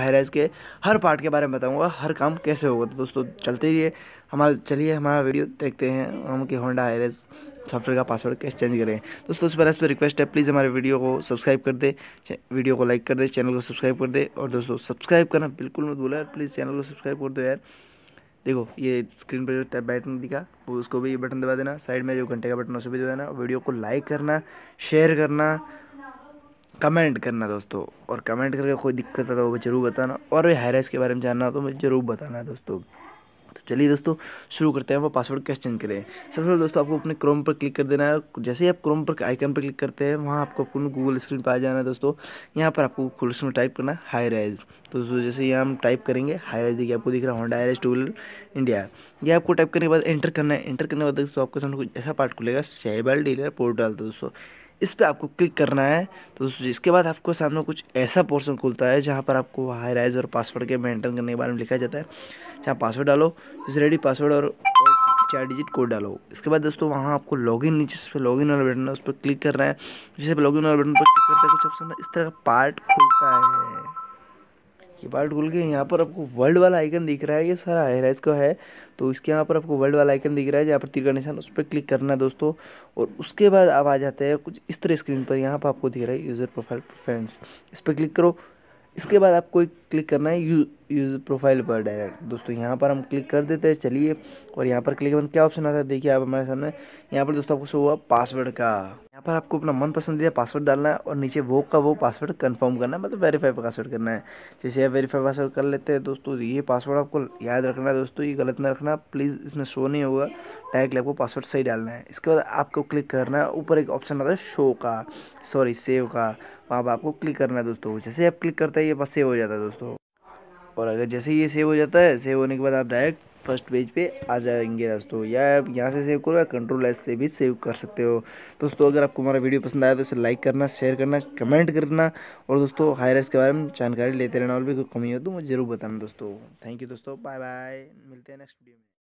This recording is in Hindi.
हायराइज के हर पार्ट के बारे में बताऊंगा हर काम कैसे होगा तो दोस्तों चलते रहिए हमारा चलिए हमारा वीडियो देखते हैं हम कि होंडा हाईराइज सॉफ्टवेयर का पासवर्ड कैसे चेंज करें दोस्तों उस पर इस पर रिक्वेस्ट है प्लीज़ हमारे वीडियो को सब्सक्राइब कर दे वीडियो को लाइक कर दे चैनल को सब्सक्राइब कर दे और दोस्तों सब्सक्राइब करना बिल्कुल मत बोला प्लीज़ चैनल को सब्सक्राइब कर दो यार देखो ये स्क्रीन पर जो टैप बटन दिखा वो उसको भी बटन दबा देना साइड में जो घंटे का बटन उसे भी दबा देना वीडियो को लाइक करना शेयर करना कमेंट करना दोस्तों और कमेंट करके कोई दिक्कत आता तो वो जरूर बताना और भी हेयर के बारे में जानना हो तो मुझे ज़रूर बताना है दोस्तों तो चलिए दोस्तों शुरू करते हैं वो पासवर्ड कैसे चेंज करें सबसे पहले दोस्तों आपको अपने क्रोम पर क्लिक कर देना है जैसे ही आप क्रोम पर आइकन पर क्लिक करते हैं वहाँ आपको अपने गूगल स्क्रीन पर आ जाना है दोस्तों यहाँ पर आपको खुल में टाइप करना है हाई राइज तो दोस्तों जैसे यहाँ हम टाइप करेंगे हाई राइज देखिए आपको दिख रहा है होंडा हाई टू इंडिया ये आपको टाइप करने के बाद एंटर करना है एंटर करने के बाद दोस्तों आपके सामने कुछ ऐसा पार्ट खुलेगा सेबल डीलर पोर्टल दोस्तों इस पर आपको क्लिक करना है तो इसके बाद आपको सामने कुछ ऐसा पोर्सन खुलता है जहाँ पर आपको हाई राइज और पासवर्ड के मेंटेन करने के बारे में लिखा जाता है जहाँ पासवर्ड डालो इस रेडी पासवर्ड और चार डिजिट कोड डालो इसके बाद दोस्तों वहाँ आपको लॉगिन नीचे से लॉग लॉगिन वाला बटन है उस पर क्लिक करना है लॉग लॉगिन वाला बटन पर क्लिक करते हैं कुछ ऑप्शन इस तरह का पार्ट खुलता है ये पार्ट खुल के यहाँ पर आपको वर्ल्ड वाला आइकन दिख रहा है ये सारा हाईराइज का है तो इसके यहाँ पर आपको वर्ल्ड वाला आइकन दिख रहा है जहाँ पर तीर का निशान उस पर क्लिक करना है दोस्तों और उसके बाद आप आ जाते हैं कुछ इस तरह स्क्रीन पर यहाँ पर आपको दिख रहा है यूज़र प्रोफाइल प्रेफरेंस इस पर क्लिक करो इसके बाद आपको क्लिक करना है यू यूज़ प्रोफाइल पर डायरेक्ट दोस्तों यहाँ पर हम क्लिक कर देते हैं चलिए और यहाँ पर क्लिक क्या ऑप्शन आता है देखिए आप हमारे सामने यहाँ पर दोस्तों आपको शो हुआ पासवर्ड का यहाँ पर आपको अपना मन पसंदीदा पासवर्ड डालना है और नीचे वो का वो पासवर्ड कंफर्म करना है मतलब वेरीफाई पासवर्ड करना है जैसे आप वेरीफाई पासवर्ड कर लेते हैं दोस्तों तो ये पासवर्ड आपको याद रखना है दोस्तों ये गलत ना रखना प्लीज़ इसमें शो नहीं होगा डायरेक्टली आपको पासवर्ड सही डालना है इसके बाद आपको क्लिक करना है ऊपर एक ऑप्शन आता है शो का सॉरी सेव का वहाँ पर आपको क्लिक करना है दोस्तों जैसे आप क्लिक करते हैं ये बस सेव हो जाता है दोस्तों और अगर जैसे ये सेव हो जाता है सेव होने के बाद आप डायरेक्ट फर्स्ट पेज पे आ जाएंगे दोस्तों या आप यहाँ से सेव करो या कंट्रोल एस से भी सेव कर सकते हो दोस्तों अगर आपको हमारा वीडियो पसंद आया तो इसे लाइक करना शेयर करना कमेंट करना और दोस्तों हायरस के बारे में जानकारी लेते रहना और भी कोई कमी हो तो मुझे ज़रूर बताना दोस्तों थैंक यू दोस्तों बाय बाय मिलते हैं नेक्स्ट वीडियो में